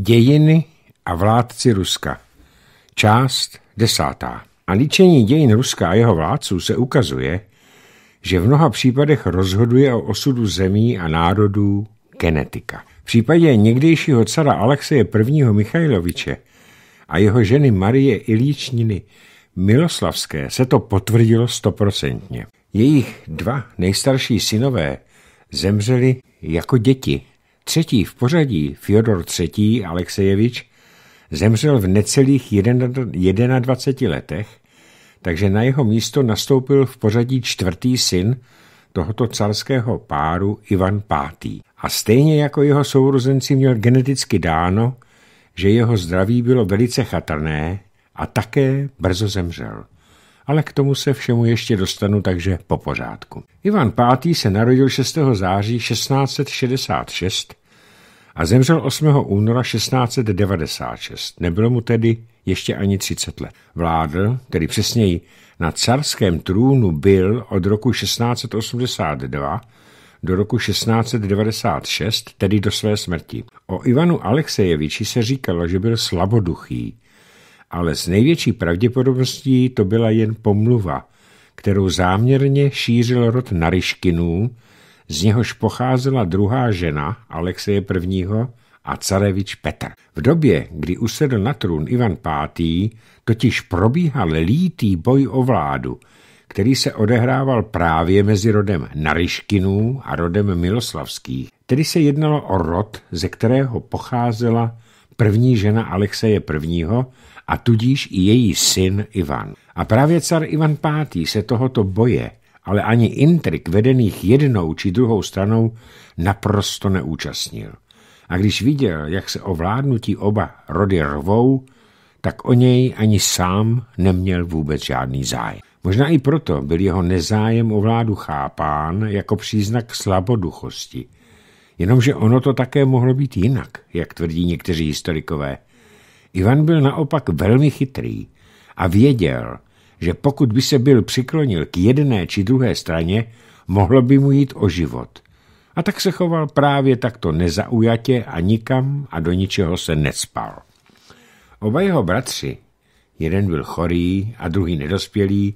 Dějiny a vládci Ruska. Část desátá. A líčení dějin Ruska a jeho vládců se ukazuje, že v mnoha případech rozhoduje o osudu zemí a národů genetika. V případě někdejšího cara Alexeje I. Michailoviče a jeho ženy Marie Ilíčniny Miloslavské se to potvrdilo stoprocentně. Jejich dva nejstarší synové zemřeli jako děti Třetí v pořadí, Fyodor III. Aleksejevič, zemřel v necelých 21 letech, takže na jeho místo nastoupil v pořadí čtvrtý syn tohoto carského páru Ivan V. A stejně jako jeho sourozenci měl geneticky dáno, že jeho zdraví bylo velice chatrné a také brzo zemřel ale k tomu se všemu ještě dostanu, takže po pořádku. Ivan V. se narodil 6. září 1666 a zemřel 8. února 1696. Nebylo mu tedy ještě ani 30 let. Vládl, tedy přesněji na carském trůnu byl od roku 1682 do roku 1696, tedy do své smrti. O Ivanu Alexejeviči se říkalo, že byl slaboduchý, ale s největší pravděpodobností to byla jen pomluva, kterou záměrně šířil rod Naryškinů, z něhož pocházela druhá žena Alexeje I. a carevič Petr. V době, kdy usedl na trůn Ivan V., totiž probíhal lítý boj o vládu, který se odehrával právě mezi rodem Naryškinů a rodem Miloslavských. Tedy se jednalo o rod, ze kterého pocházela první žena Alexeje I a tudíž i její syn Ivan. A právě car Ivan V. se tohoto boje, ale ani intrik vedených jednou či druhou stranou naprosto neúčastnil. A když viděl, jak se ovládnutí oba rody rvou, tak o něj ani sám neměl vůbec žádný zájem. Možná i proto byl jeho nezájem o vládu chápán jako příznak slaboduchosti. Jenomže ono to také mohlo být jinak, jak tvrdí někteří historikové. Ivan byl naopak velmi chytrý a věděl, že pokud by se byl přiklonil k jedné či druhé straně, mohlo by mu jít o život. A tak se choval právě takto nezaujatě a nikam a do ničeho se nespal. Oba jeho bratři, jeden byl chorý a druhý nedospělý,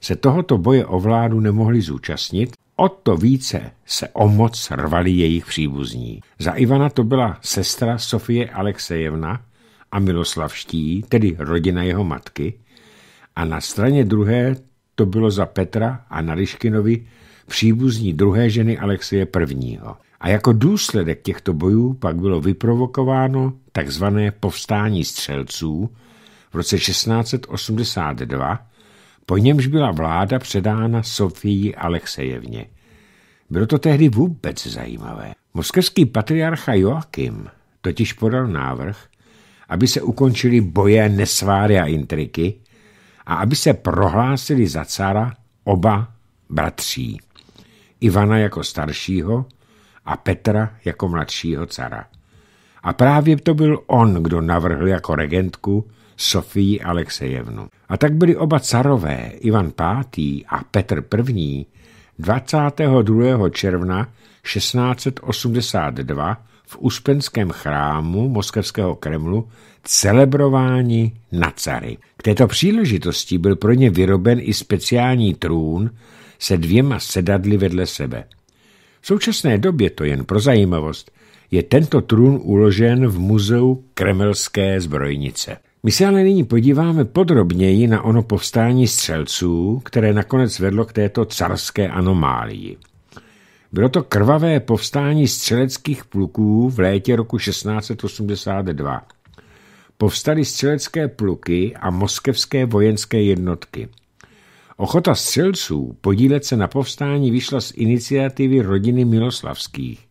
se tohoto boje o vládu nemohli zúčastnit, o to více se o moc rvali jejich příbuzní. Za Ivana to byla sestra Sofie Alexejevna, a Miloslavští, tedy rodina jeho matky, a na straně druhé to bylo za Petra a na Ryškinovi příbuzní druhé ženy Alexie I. A jako důsledek těchto bojů pak bylo vyprovokováno takzvané povstání střelců v roce 1682, po němž byla vláda předána Sofii Alexejevně. Bylo to tehdy vůbec zajímavé. Moskevský patriarcha Joachim totiž podal návrh, aby se ukončili boje, nesváry a intriky a aby se prohlásili za cara oba bratří. Ivana jako staršího a Petra jako mladšího cara. A právě to byl on, kdo navrhl jako regentku Sofii Alexejevnu. A tak byli oba carové, Ivan V. a Petr I., 22. června 1682 v Uspenském chrámu Moskevského Kremlu celebrování na cary. K této příležitosti byl pro ně vyroben i speciální trůn se dvěma sedadly vedle sebe. V současné době, to jen pro zajímavost, je tento trůn uložen v muzeu Kremelské zbrojnice. My se ale nyní podíváme podrobněji na ono povstání střelců, které nakonec vedlo k této carské anomálii. Bylo to krvavé povstání střeleckých pluků v létě roku 1682. Povstaly střelecké pluky a moskevské vojenské jednotky. Ochota střelců podílet se na povstání vyšla z iniciativy rodiny Miloslavských,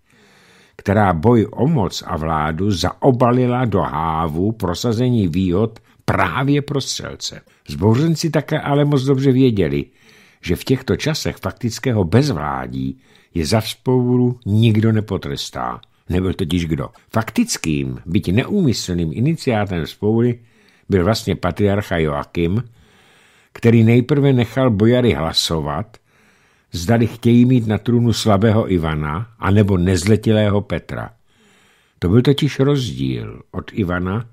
která boj o moc a vládu zaobalila do hávu prosazení výhod právě pro střelce. Zbouřenci také ale moc dobře věděli, že v těchto časech faktického bezvládí je za vzpouru nikdo nepotrestá. Nebyl totiž kdo. Faktickým, byť neúmyslným iniciátem vzpoury byl vlastně patriarcha Joakim, který nejprve nechal bojary hlasovat, zdali chtějí mít na trůnu slabého Ivana anebo nezletilého Petra. To byl totiž rozdíl od Ivana,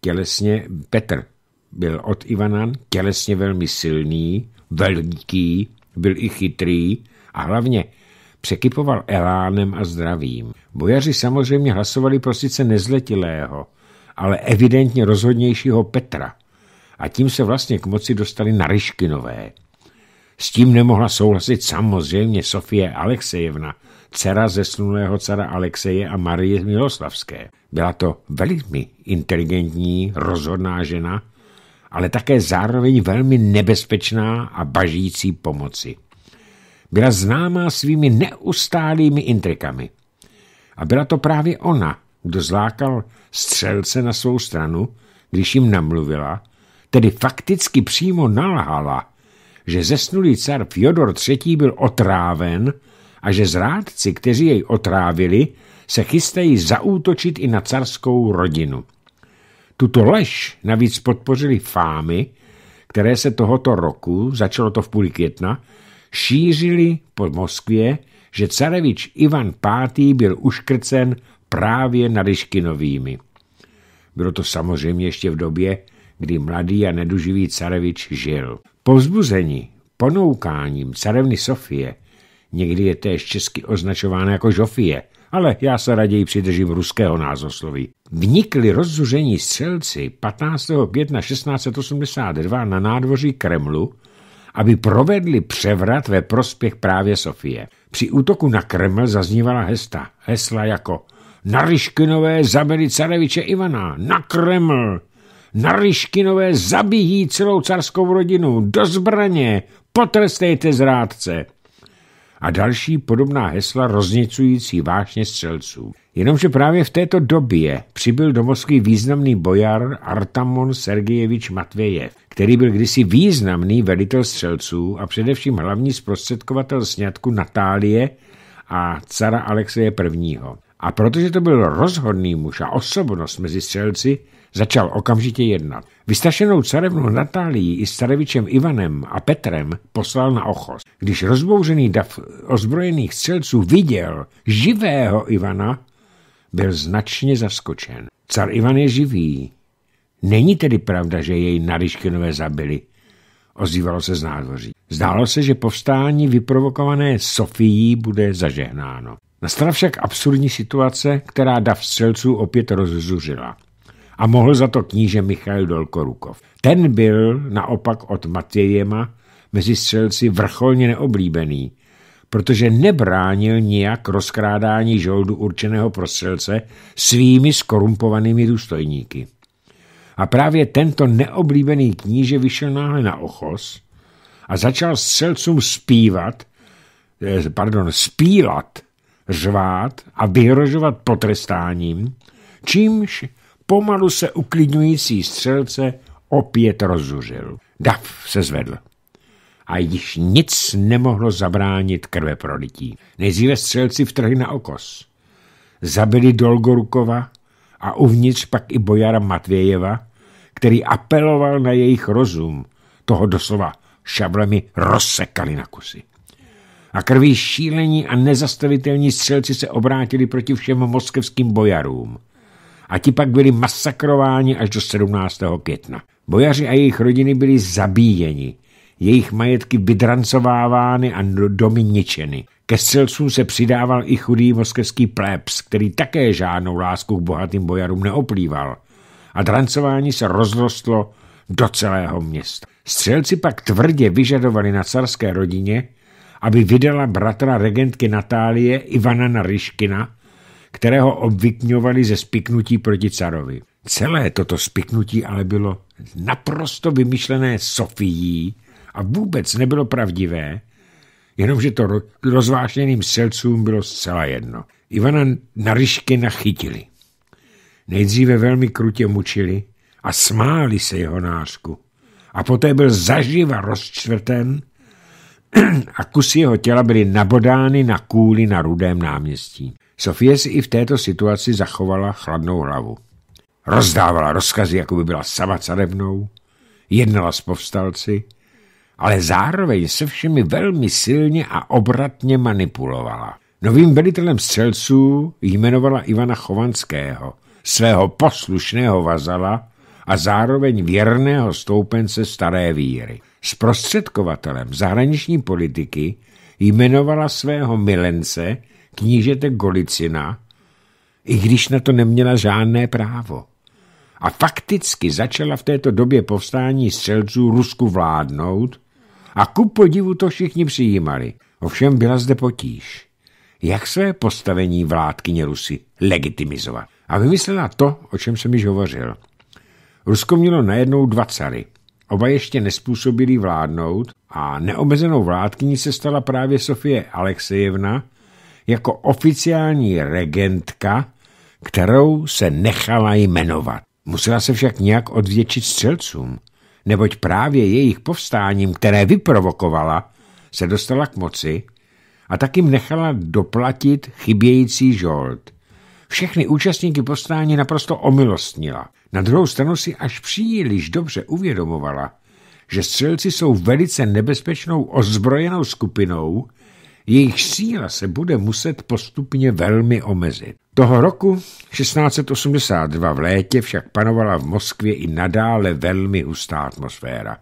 tělesně Petr byl od Ivana tělesně velmi silný, velký, byl i chytrý a hlavně překypoval elánem a zdravím. Bojaři samozřejmě hlasovali pro sice nezletilého, ale evidentně rozhodnějšího Petra a tím se vlastně k moci dostali na Ryškinové. S tím nemohla souhlasit samozřejmě Sofie Alexejevna, dcera zesnulého cara Alexeje a Marie Miloslavské. Byla to velmi inteligentní, rozhodná žena, ale také zároveň velmi nebezpečná a bažící pomoci byla známá svými neustálými intrikami. A byla to právě ona, kdo zlákal střelce na svou stranu, když jim namluvila, tedy fakticky přímo nalhala, že zesnulý car Fjodor III. byl otráven a že zrádci, kteří jej otrávili, se chystají zaútočit i na carskou rodinu. Tuto lež navíc podpořili fámy, které se tohoto roku, začalo to v půli května, šířili po Moskvě, že carevič Ivan V. byl uškrcen právě Naryškinovými. Bylo to samozřejmě ještě v době, kdy mladý a neduživý carevič žil. Povzbuzení ponoukáním carevny Sofie, někdy je též česky označována jako žofie, ale já se raději přidržím ruského názosloví. Vnikli rozzuření střelci 15. května 1682 na nádvoří Kremlu aby provedli převrat ve prospěch právě Sofie. Při útoku na Kreml zaznívala hesta, hesla jako na Ryškinové zabili careviče Ivana, na Kreml, na Ryškinové zabijí celou carskou rodinu, do zbraně, potrestejte zrádce a další podobná hesla roznicující vášně střelců. Jenomže právě v této době přibyl do Moskvy významný bojar Artamon Sergejevič Matvejev, který byl kdysi významný velitel střelců a především hlavní zprostředkovatel sňatku Natálie a cara Alexeje I. A protože to byl rozhodný muž a osobnost mezi střelci, začal okamžitě jednat. Vystašenou carevnu Natálii i s carevičem Ivanem a Petrem poslal na ochos. Když rozbouřený dav ozbrojených střelců viděl živého Ivana, byl značně zaskočen. Car Ivan je živý. Není tedy pravda, že jej Naryškinové zabili, ozývalo se z nádvoří. Zdálo se, že povstání vyprovokované Sofií bude zažehnáno. Nastala však absurdní situace, která dav střelců opět rozzuřila. A mohl za to kníže Michal Dolkorukov. Ten byl naopak od Matějema mezi střelci vrcholně neoblíbený, protože nebránil nijak rozkrádání žoldu určeného pro střelce svými skorumpovanými důstojníky. A právě tento neoblíbený kníže vyšel náhle na ochos a začal střelcům zpívat, eh, pardon, spílat, řvát a vyhrožovat potrestáním, čímž pomalu se uklidňující střelce opět rozuřil. Dav se zvedl a již nic nemohlo zabránit krve prolití. Nejdříve střelci vtrhli na okos. Zabili Dolgorukova a uvnitř pak i bojara Matvějeva, který apeloval na jejich rozum, toho doslova šablemi rozsekali na kusy. A krví šílení a nezastavitelní střelci se obrátili proti všem moskevským bojarům. A ti pak byli masakrováni až do 17. května. Bojaři a jejich rodiny byli zabíjeni jejich majetky vydrancovávány a domy ničeny. Ke střelcům se přidával i chudý moskevský plebs, který také žádnou lásku k bohatým bojarům neoplýval. A drancování se rozrostlo do celého města. Střelci pak tvrdě vyžadovali na carské rodině, aby vydala bratra regentky Natálie Ivana Naryškina, kterého obvykňovali ze spiknutí proti carovi. Celé toto spiknutí ale bylo naprosto vymyšlené Sofií, a vůbec nebylo pravdivé, jenomže to rozvášněným selcům bylo zcela jedno. Ivana na ryšky nachytili. Nejdříve velmi krutě mučili a smáli se jeho nářku. A poté byl zaživa rozčtvrten a kusy jeho těla byly nabodány na kůli na rudém náměstí. Sofie si i v této situaci zachovala chladnou hlavu. Rozdávala rozkazy, jako by byla sama carevnou, jednala s povstalci, ale zároveň se všemi velmi silně a obratně manipulovala. Novým velitelem střelců jmenovala Ivana Chovanského, svého poslušného vazala a zároveň věrného stoupence staré víry. Zprostředkovatelem zahraniční politiky jmenovala svého milence knížete Golicina, i když na to neměla žádné právo. A fakticky začala v této době povstání střelců Rusku vládnout a ku podivu to všichni přijímali. Ovšem byla zde potíž. Jak své postavení vládkyně Rusy legitimizovat? A vymyslela to, o čem jsem již hovořil. Rusko mělo najednou dva cary. Oba ještě nespůsobili vládnout a neomezenou vládkyní se stala právě Sofie Alexejevna jako oficiální regentka, kterou se nechala jmenovat. Musela se však nějak odvděčit střelcům neboť právě jejich povstáním, které vyprovokovala, se dostala k moci a tak jim nechala doplatit chybějící žold. Všechny účastníky povstání naprosto omilostnila. Na druhou stranu si až příliš dobře uvědomovala, že střelci jsou velice nebezpečnou ozbrojenou skupinou, jejich síla se bude muset postupně velmi omezit. Toho roku 1682 v létě však panovala v Moskvě i nadále velmi hustá atmosféra.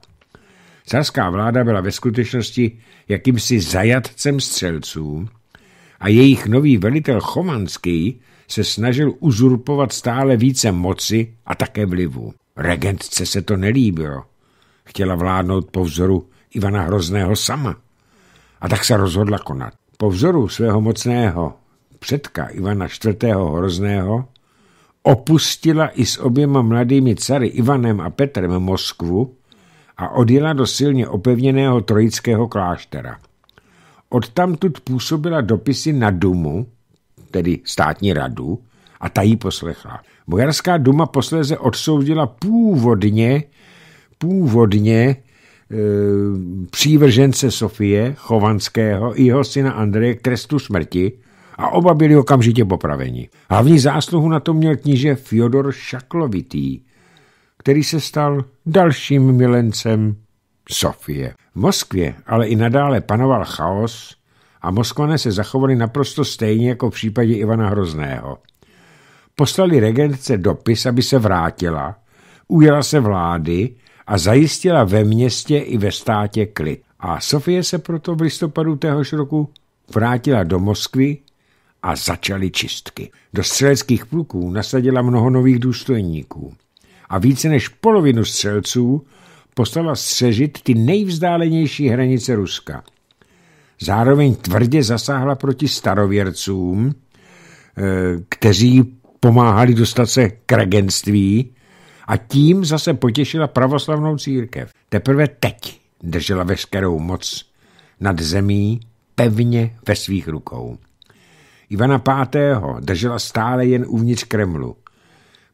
Carská vláda byla ve skutečnosti jakýmsi zajatcem střelců a jejich nový velitel Chomanský se snažil uzurpovat stále více moci a také vlivu. Regentce se to nelíbilo. Chtěla vládnout po vzoru Ivana Hrozného sama a tak se rozhodla konat. Po vzoru svého mocného předka Ivana IV. Hrozného opustila i s oběma mladými cary Ivanem a Petrem Moskvu a odjela do silně opevněného trojického kláštera. Odtamtud působila dopisy na Dumu, tedy státní radu, a ta jí poslechla. Bojarská duma posléze odsoudila původně, původně Eh, přívržence Sofie Chovanského i jeho syna Andreje k trestu smrti a oba byli okamžitě popraveni. Hlavní zásluhu na to měl kníže Fyodor Šaklovitý, který se stal dalším milencem Sofie. V Moskvě ale i nadále panoval chaos a Moskvané se zachovali naprosto stejně jako v případě Ivana Hrozného. Poslali regentce dopis, aby se vrátila, ujela se vlády a zajistila ve městě i ve státě klid. A Sofie se proto v listopadu téhož roku vrátila do Moskvy a začaly čistky. Do střeleckých pluků nasadila mnoho nových důstojníků a více než polovinu střelců poslala střežit ty nejvzdálenější hranice Ruska. Zároveň tvrdě zasáhla proti starověrcům, eh, kteří pomáhali dostat se k regenství a tím zase potěšila pravoslavnou církev. Teprve teď držela veškerou moc nad zemí pevně ve svých rukou. Ivana V. držela stále jen uvnitř Kremlu.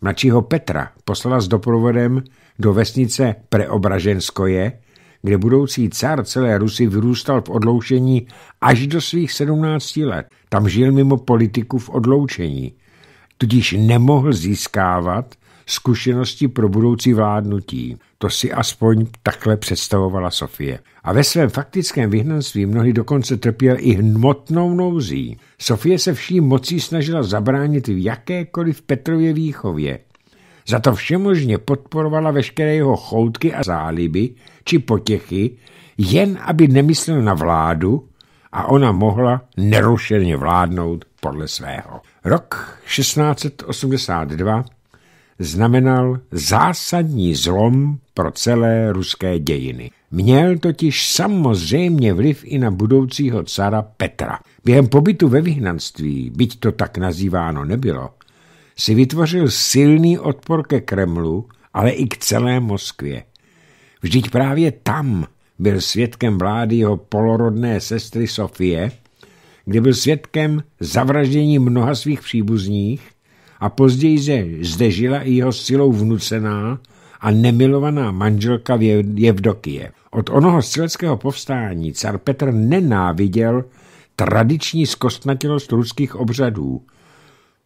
Mladšího Petra poslala s doprovodem do vesnice Preobraženskoje, kde budoucí car celé Rusy vyrůstal v odloučení až do svých sedmnácti let. Tam žil mimo politiku v odloučení, tudíž nemohl získávat zkušenosti pro budoucí vládnutí. To si aspoň takhle představovala Sofie. A ve svém faktickém vyhnanství mnohdy dokonce trpěl i hmotnou nouzí. Sofie se vším mocí snažila zabránit v jakékoliv Petrově výchově. Za to všemožně podporovala veškeré jeho choutky a záliby či potěchy, jen aby nemyslel na vládu a ona mohla nerušeně vládnout podle svého. Rok 1682 znamenal zásadní zlom pro celé ruské dějiny. Měl totiž samozřejmě vliv i na budoucího cara Petra. Během pobytu ve vyhnanství, byť to tak nazýváno nebylo, si vytvořil silný odpor ke Kremlu, ale i k celé Moskvě. Vždyť právě tam byl svědkem vlády jeho polorodné sestry Sofie, kde byl svědkem zavraždění mnoha svých příbuzních a později zde žila i jeho silou vnucená a nemilovaná manželka Jevdokie. Od onoho střeleckého povstání car Petr nenáviděl tradiční zkostnatělost ruských obřadů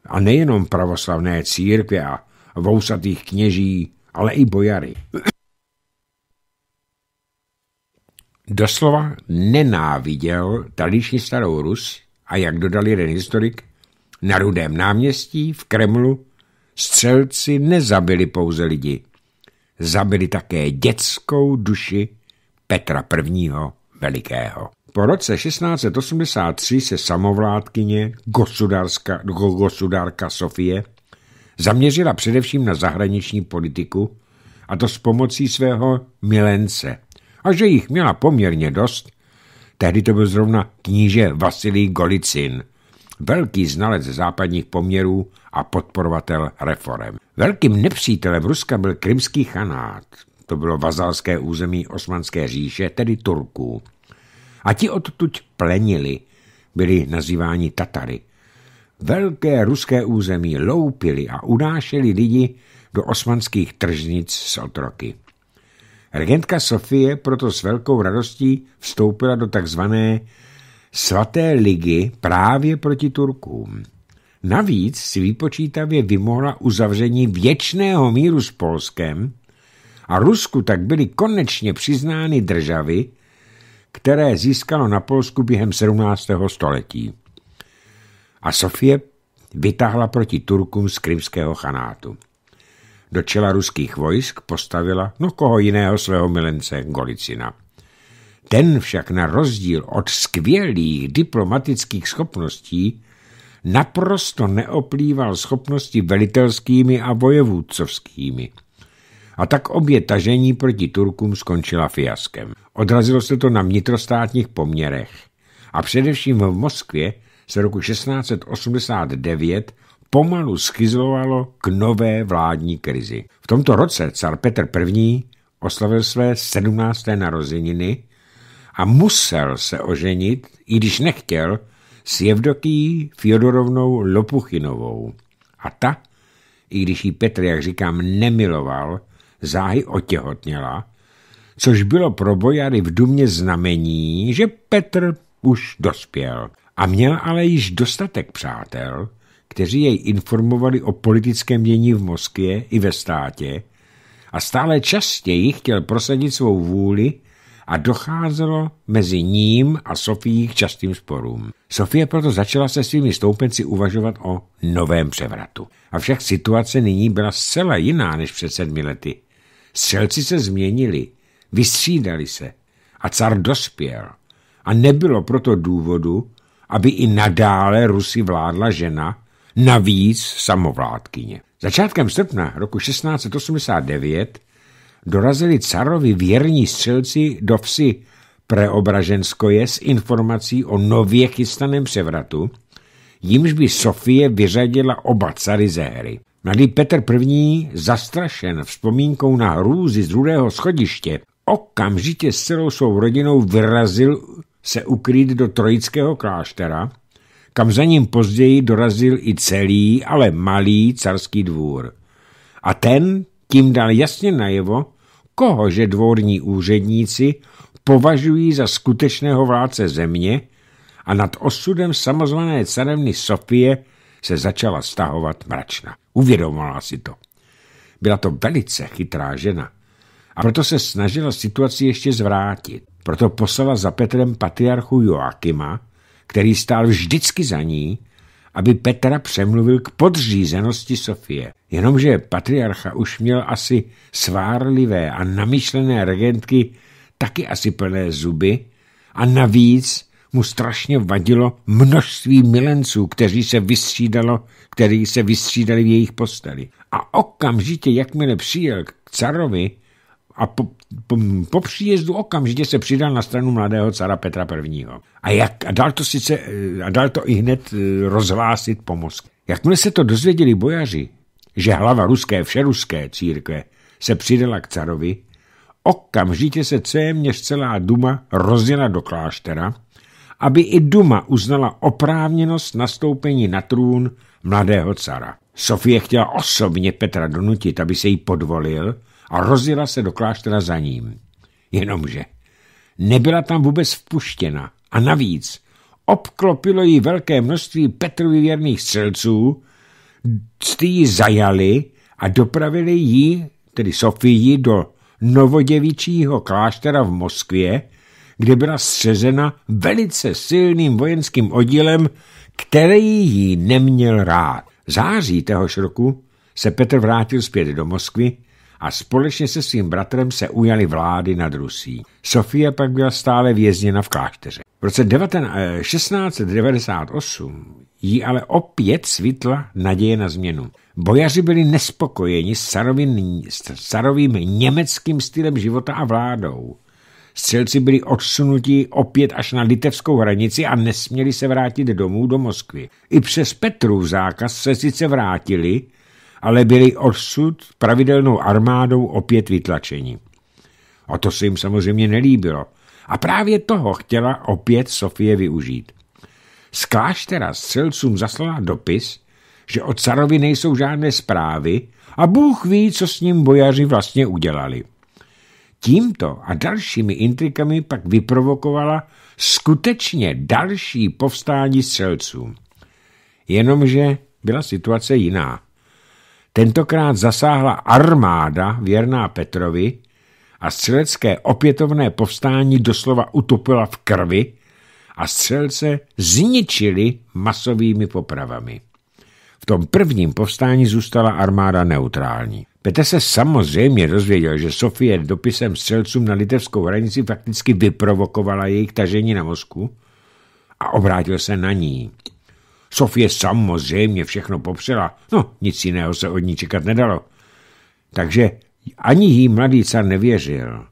a nejenom pravoslavné církve a vousatých kněží, ale i bojary. Doslova nenáviděl tradiční starou Rus a jak dodal jeden historik, na Rudém náměstí, v Kremlu, střelci nezabili pouze lidi. Zabili také dětskou duši Petra I. Velikého. Po roce 1683 se samovládkyně gosudárka, Sofie zaměřila především na zahraniční politiku, a to s pomocí svého milence. A že jich měla poměrně dost, tehdy to byl zrovna kníže Vasilij Golicin – velký znalec západních poměrů a podporovatel reform. Velkým nepřítelem Ruska byl krymský chanát, to bylo vazalské území Osmanské říše, tedy Turků. A ti odtud plenili, byli nazýváni Tatary. Velké ruské území loupili a unášeli lidi do osmanských tržnic s otroky. Regentka Sofie proto s velkou radostí vstoupila do takzvané svaté ligy právě proti Turkům. Navíc si výpočítavě vymohla uzavření věčného míru s Polskem a Rusku tak byly konečně přiznány državy, které získalo na Polsku během 17. století. A Sofie vytáhla proti Turkům z krymského chanátu. Do čela ruských vojsk postavila, no koho jiného svého milence, Golicina. Ten však na rozdíl od skvělých diplomatických schopností naprosto neoplýval schopnosti velitelskými a vojevůdcovskými. A tak obě tažení proti Turkům skončila fiaskem. Odrazilo se to na vnitrostátních poměrech. A především v Moskvě se roku 1689 pomalu schizlovalo k nové vládní krizi. V tomto roce car Petr I. oslavil své 17. narozeniny a musel se oženit, i když nechtěl, s Jevdoký Fjodorovnou Lopuchinovou. A ta, i když ji Petr, jak říkám, nemiloval, záhy otěhotněla, což bylo pro bojary v Dumě znamení, že Petr už dospěl. A měl ale již dostatek přátel, kteří jej informovali o politickém dění v Moskvě i ve státě a stále častěji chtěl prosadit svou vůli a docházelo mezi ním a Sofií k častým sporům. Sofie proto začala se svými stoupenci uvažovat o novém převratu. Avšak situace nyní byla zcela jiná než před sedmi lety. Střelci se změnili, vystřídali se a car dospěl. A nebylo proto důvodu, aby i nadále Rusy vládla žena, navíc samovládkyně. Začátkem srpna roku 1689 dorazili carovi věrní střelci do vsi Preobraženskoje s informací o nově chystaném převratu, jimž by Sofie vyřadila oba cary ze hry. Mladý Petr I. zastrašen vzpomínkou na hrůzy z druhého schodiště, okamžitě s celou svou rodinou vyrazil se ukrýt do trojického kláštera, kam za ním později dorazil i celý, ale malý carský dvůr. A ten tím dal jasně najevo, koho že dvorní úředníci považují za skutečného vládce země a nad osudem samozvané carevny Sofie se začala stahovat mračna. Uvědomovala si to. Byla to velice chytrá žena a proto se snažila situaci ještě zvrátit. Proto poslala za Petrem patriarchu Joakima, který stál vždycky za ní aby Petra přemluvil k podřízenosti Sofie. Jenomže patriarcha už měl asi svárlivé a namyšlené regentky taky asi plné zuby a navíc mu strašně vadilo množství milenců, kteří se vystřídalo, který se vystřídali v jejich posteli. A okamžitě, jakmile přijel k carovi a po po příjezdu okamžitě se přidal na stranu mladého cara Petra I. A, jak, a, dal to sice, eh, a dal to i hned eh, rozhlásit po Moskvě. Jakmile se to dozvěděli bojaři, že hlava ruské všeruské církve se přidala k carovi, okamžitě se téměř celá Duma rozjela do kláštera, aby i Duma uznala oprávněnost nastoupení na trůn mladého cara. Sofie chtěla osobně Petra donutit, aby se jí podvolil a rozjela se do kláštera za ním. Jenomže nebyla tam vůbec vpuštěna a navíc obklopilo ji velké množství Petrovi věrných střelců, ty ji zajali a dopravili ji, tedy Sofii, do novoděvičího kláštera v Moskvě, kde byla střezena velice silným vojenským oddílem, který ji neměl rád. V září téhož roku se Petr vrátil zpět do Moskvy a společně se svým bratrem se ujali vlády nad Rusí. Sofie pak byla stále vězněna v klášteře. V roce 1698 eh, jí ale opět svítla naděje na změnu. Bojaři byli nespokojeni s carovým, s carovým německým stylem života a vládou. Střelci byli odsunuti opět až na litevskou hranici a nesměli se vrátit domů do Moskvy. I přes Petrův zákaz se sice vrátili, ale byli odsud pravidelnou armádou opět vytlačeni. A to se jim samozřejmě nelíbilo. A právě toho chtěla opět Sofie využít. Z kláštera střelcům zaslala dopis, že o carovi nejsou žádné zprávy a Bůh ví, co s ním bojaři vlastně udělali. Tímto a dalšími intrikami pak vyprovokovala skutečně další povstání střelců. Jenomže byla situace jiná. Tentokrát zasáhla armáda věrná Petrovi a střelecké opětovné povstání doslova utopila v krvi a střelce zničili masovými popravami. V tom prvním povstání zůstala armáda neutrální. Petr se samozřejmě dozvěděl, že Sofie dopisem střelcům na litevskou hranici fakticky vyprovokovala jejich tažení na mozku a obrátil se na ní. Sofie samozřejmě všechno popřela, no nic jiného se od ní čekat nedalo. Takže ani jí mladý car nevěřil.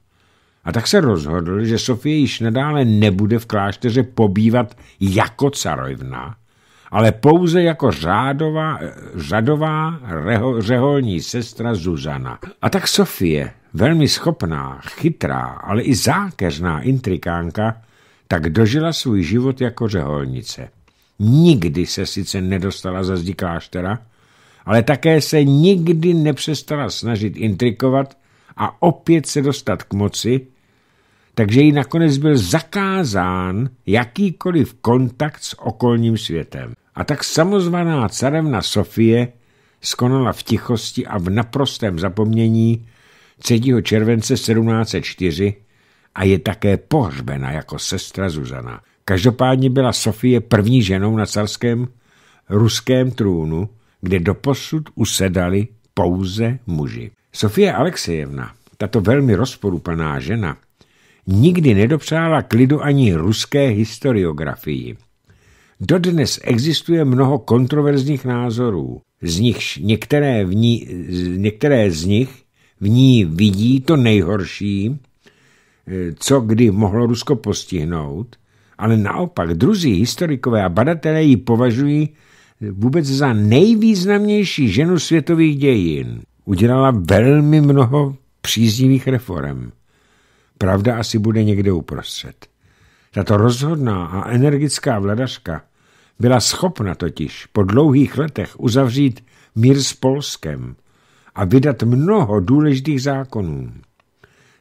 A tak se rozhodl, že Sofie již nadále nebude v klášteře pobývat jako carovna, ale pouze jako řádová, řadová reho, řeholní sestra Zuzana. A tak Sofie, velmi schopná, chytrá, ale i zákeřná intrikánka, tak dožila svůj život jako řeholnice. Nikdy se sice nedostala za zdi kláštera, ale také se nikdy nepřestala snažit intrikovat a opět se dostat k moci, takže jí nakonec byl zakázán jakýkoliv kontakt s okolním světem. A tak samozvaná carevna Sofie skonala v tichosti a v naprostém zapomnění 3. července 1704 a je také pohřbena jako sestra Zuzana. Každopádně byla Sofie první ženou na carském ruském trůnu, kde doposud usedali pouze muži. Sofie Alexejevna, tato velmi rozporuplná žena, nikdy nedopřála klidu ani ruské historiografii. Dodnes existuje mnoho kontroverzních názorů, z nichž některé, v ní, některé z nich v ní vidí to nejhorší, eh, co kdy mohlo Rusko postihnout – ale naopak druzí historikové a badatelé ji považují vůbec za nejvýznamnější ženu světových dějin. Udělala velmi mnoho příznivých reform. Pravda asi bude někde uprostřed. Tato rozhodná a energická vladařka byla schopna totiž po dlouhých letech uzavřít mír s Polskem a vydat mnoho důležitých zákonů.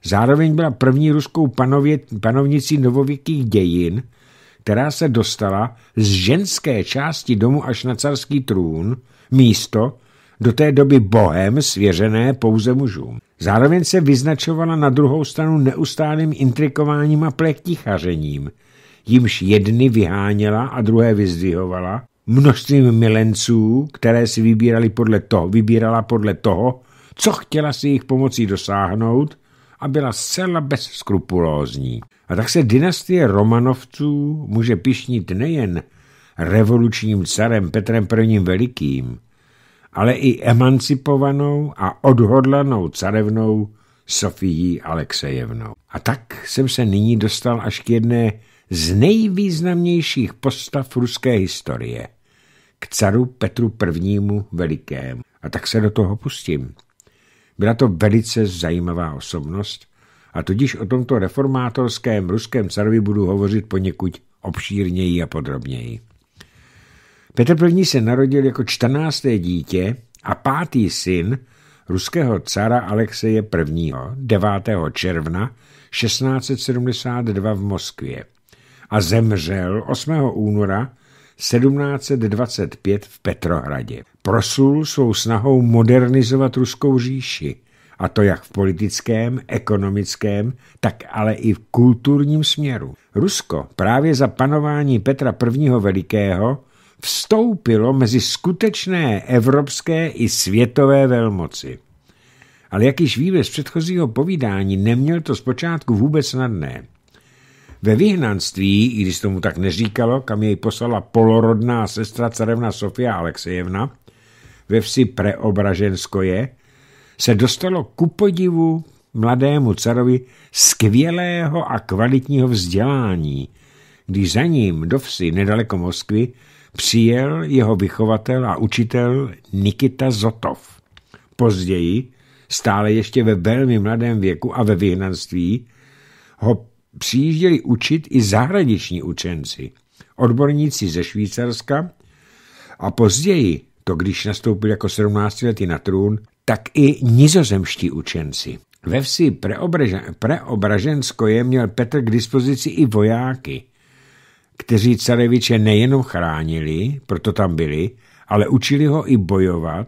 Zároveň byla první ruskou panově, panovnicí novověkých dějin, která se dostala z ženské části domu až na carský trůn, místo do té doby bohem svěřené pouze mužům. Zároveň se vyznačovala na druhou stranu neustálým intrikováním a plechtichařením, jimž jedny vyháněla a druhé vyzdvihovala, množstvím milenců, které si vybírali podle toho, vybírala podle toho, co chtěla si jich pomocí dosáhnout a byla zcela bezskrupulózní. A tak se dynastie Romanovců může pišnit nejen revolučním carem Petrem I. Velikým, ale i emancipovanou a odhodlanou carevnou Sofií Alexejevnou. A tak jsem se nyní dostal až k jedné z nejvýznamnějších postav ruské historie, k caru Petru I. Velikému. A tak se do toho pustím. Byla to velice zajímavá osobnost a tudíž o tomto reformátorském ruském carovi budu hovořit poněkud obšírněji a podrobněji. Petr I. se narodil jako čtrnácté dítě a pátý syn ruského cara Alexeje I. 9. června 1672 v Moskvě a zemřel 8. února 1725 v Petrohradě prosul svou snahou modernizovat ruskou říši, a to jak v politickém, ekonomickém, tak ale i v kulturním směru. Rusko právě za panování Petra I. Velikého vstoupilo mezi skutečné evropské i světové velmoci. Ale jak již víme z předchozího povídání, neměl to zpočátku vůbec snadné. Ve vyhnanství, i když tomu tak neříkalo, kam jej poslala polorodná sestra carevna Sofia Alexejevna, ve vsi Preobraženskoje se dostalo ku podivu mladému carovi skvělého a kvalitního vzdělání, když za ním do vsi nedaleko Moskvy přijel jeho vychovatel a učitel Nikita Zotov. Později, stále ještě ve velmi mladém věku a ve vyhnanství, ho přijížděli učit i zahraniční učenci, odborníci ze Švýcarska a později to když nastoupil jako 17-letý na trůn, tak i nizozemští učenci. Ve vsi Preobraženskoje měl Petr k dispozici i vojáky, kteří careviče nejenom chránili, proto tam byli, ale učili ho i bojovat,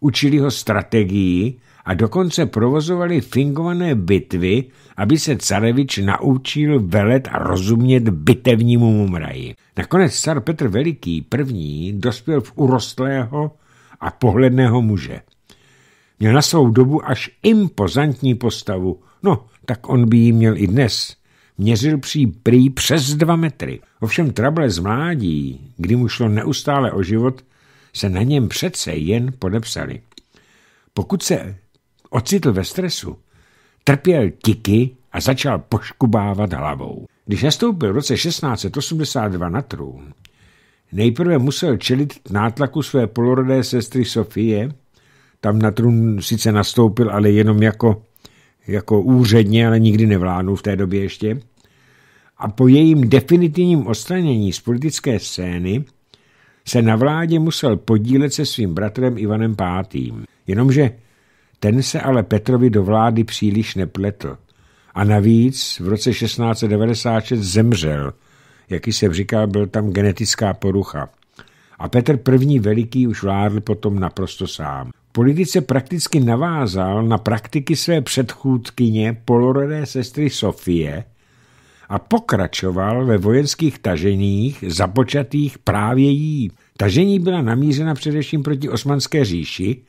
učili ho strategii a dokonce provozovali fingované bitvy, aby se carevič naučil velet a rozumět bitevnímu mumraji. Nakonec car Petr Veliký první dospěl v urostlého a pohledného muže. Měl na svou dobu až impozantní postavu, no tak on by ji měl i dnes. Měřil při prý přes dva metry. Ovšem trable z mládí, kdy mu šlo neustále o život, se na něm přece jen podepsali. Pokud se ocitl ve stresu, trpěl tiky a začal poškubávat hlavou. Když nastoupil v roce 1682 na trůn, nejprve musel čelit nátlaku své polorodé sestry Sofie, tam na trůn sice nastoupil, ale jenom jako, jako úředně, ale nikdy nevládnul v té době ještě, a po jejím definitivním odstranění z politické scény se na vládě musel podílet se svým bratrem Ivanem V. Jenomže ten se ale Petrovi do vlády příliš nepletl. A navíc v roce 1696 zemřel. jak jsem říkal, byl tam genetická porucha. A Petr I. Veliký už vládl potom naprosto sám. Politice prakticky navázal na praktiky své předchůdkyně polorodé sestry Sofie a pokračoval ve vojenských taženích započatých právě jí. Tažení byla namířena především proti osmanské říši,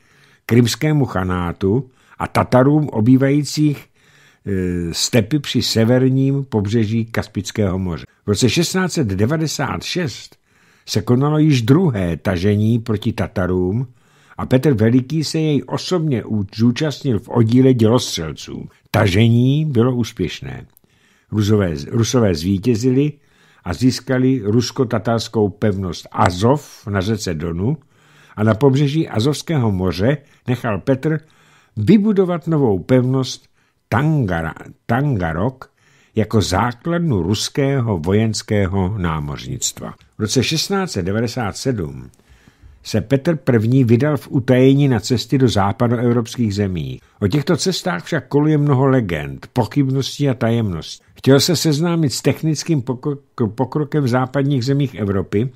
krymskému chanátu a Tatarům obývajících e, stepy při severním pobřeží Kaspického moře. V roce 1696 se konalo již druhé tažení proti Tatarům a Petr Veliký se jej osobně zúčastnil v oddíle dělostřelců. Tažení bylo úspěšné. Rusové, Rusové zvítězili a získali rusko-tatarskou pevnost Azov na řece Donu a na pobřeží Azovského moře nechal Petr vybudovat novou pevnost Tangara, Tangarok jako základnu ruského vojenského námořnictva. V roce 1697 se Petr I. vydal v utajení na cesty do západoevropských zemí. O těchto cestách však koluje mnoho legend, pochybností a tajemností. Chtěl se seznámit s technickým pokrokem v západních zemích Evropy,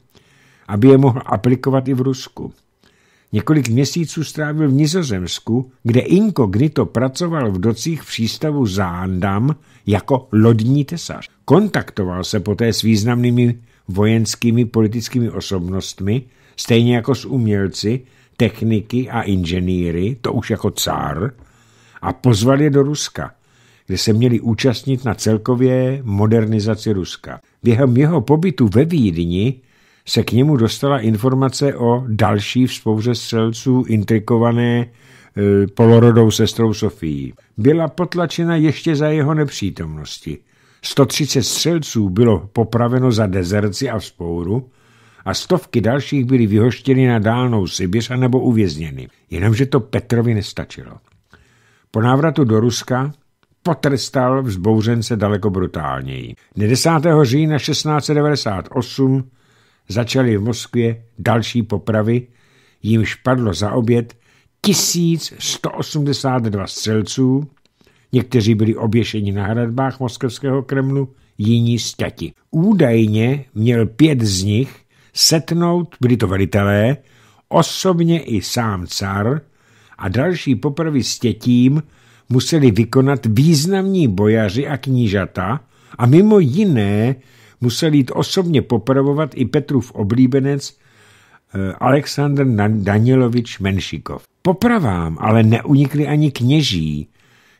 aby je mohl aplikovat i v Rusku. Několik měsíců strávil v Nizozemsku, kde inkognito pracoval v docích přístavu Zándam jako lodní tesař. Kontaktoval se poté s významnými vojenskými politickými osobnostmi, stejně jako s umělci, techniky a inženýry, to už jako cár, a pozval je do Ruska, kde se měli účastnit na celkově modernizaci Ruska. Během jeho pobytu ve Vídni se k němu dostala informace o další vzpouře střelců intrikované e, polorodou sestrou Sofií. Byla potlačena ještě za jeho nepřítomnosti. 130 střelců bylo popraveno za dezerci a vzpouru a stovky dalších byly vyhoštěny na dálnou Sibiř a nebo uvězněny. Jenomže to Petrovi nestačilo. Po návratu do Ruska potrestal vzbouřence daleko brutálněji. 10. října 1698 začaly v Moskvě další popravy, jimž padlo za oběd 1182 střelců, někteří byli oběšeni na hradbách moskevského Kremlu, jiní stěti. Údajně měl pět z nich setnout, byli to velitelé, osobně i sám car a další popravy s tětím museli vykonat významní bojaři a knížata a mimo jiné musel jít osobně popravovat i Petrův oblíbenec eh, Aleksandr Danilovič Menšikov. Popravám ale neunikli ani kněží,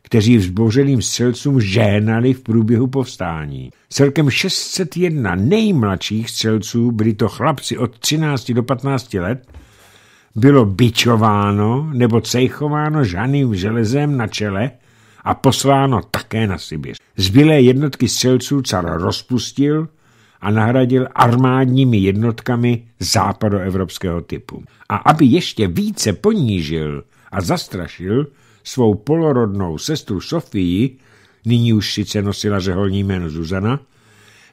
kteří vzbořeným střelcům žénali v průběhu povstání. Celkem 601 nejmladších střelců, byli to chlapci od 13 do 15 let, bylo bičováno nebo cejchováno žádným železem na čele – a posláno také na Sibir. Zbylé jednotky střelců car rozpustil a nahradil armádními jednotkami západoevropského typu. A aby ještě více ponížil a zastrašil svou polorodnou sestru Sofii, nyní už sice nosila řeholní jméno Zuzana,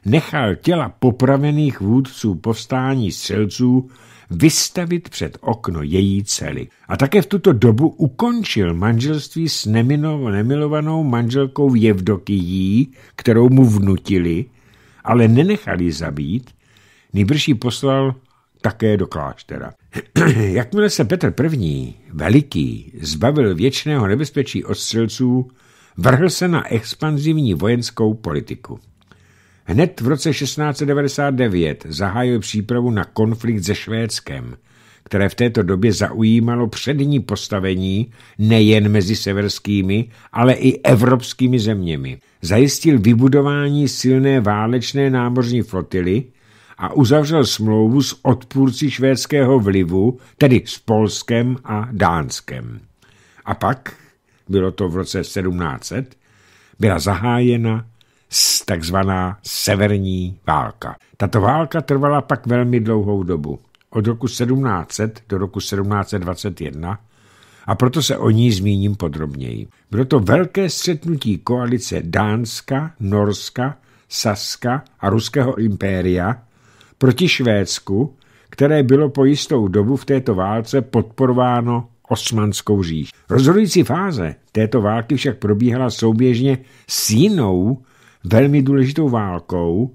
nechal těla popravených vůdců povstání střelců vystavit před okno její cely. A také v tuto dobu ukončil manželství s nemilovanou manželkou Jevdokijí, kterou mu vnutili, ale nenechali zabít, nejbrž ji poslal také do kláštera. Jakmile se Petr I. veliký zbavil věčného nebezpečí ostřelců, vrhl se na expanzivní vojenskou politiku. Hned v roce 1699 zahájil přípravu na konflikt se Švédskem, které v této době zaujímalo přední postavení nejen mezi severskými, ale i evropskými zeměmi. Zajistil vybudování silné válečné námořní flotily a uzavřel smlouvu s odpůrci švédského vlivu, tedy s Polskem a Dánskem. A pak, bylo to v roce 1700, byla zahájena takzvaná severní válka. Tato válka trvala pak velmi dlouhou dobu, od roku 1700 do roku 1721, a proto se o ní zmíním podrobněji. Bylo to velké střetnutí koalice Dánska, Norska, Saska a Ruského impéria proti Švédsku, které bylo po jistou dobu v této válce podporováno osmanskou říš. Rozhodující fáze této války však probíhala souběžně s jinou velmi důležitou válkou,